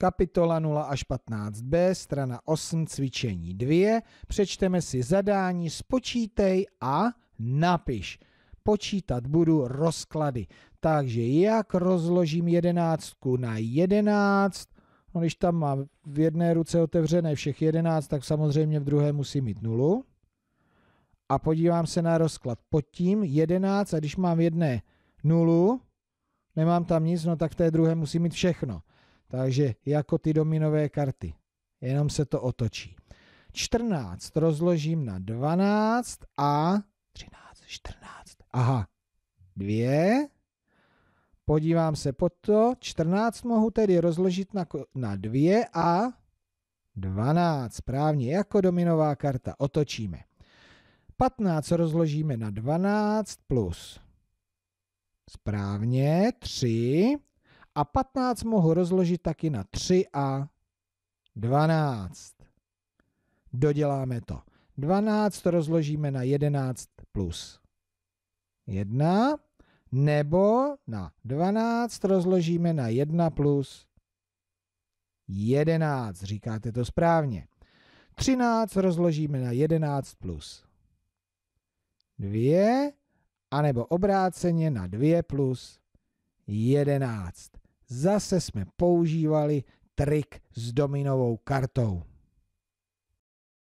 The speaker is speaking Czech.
Kapitola 0 až 15b, strana 8, cvičení 2. Přečteme si zadání, spočítej a napiš. Počítat budu rozklady. Takže jak rozložím jedenáctku na jedenáct? No, když tam mám v jedné ruce otevřené všech jedenáct, tak samozřejmě v druhé musím mít nulu. A podívám se na rozklad pod tím 11 a když mám v jedné nulu, nemám tam nic, no tak v té druhé musím mít všechno. Takže jako ty dominové karty. Jenom se to otočí. 14 rozložím na 12 a 13, 14. Aha, dvě. Podívám se pod to. 14 mohu tedy rozložit na, na dvě a 12. Správně, jako dominová karta. Otočíme. 15 rozložíme na 12 plus. Správně, 3 a 15 mohu rozložit taky na 3 a 12. Doděláme to. 12 rozložíme na 11 plus 1, nebo na 12 rozložíme na 1 plus 11. Říkáte to správně. 13 rozložíme na 11 plus 2, anebo obráceně na 2 plus 11 zase jsme používali trik s dominovou kartou.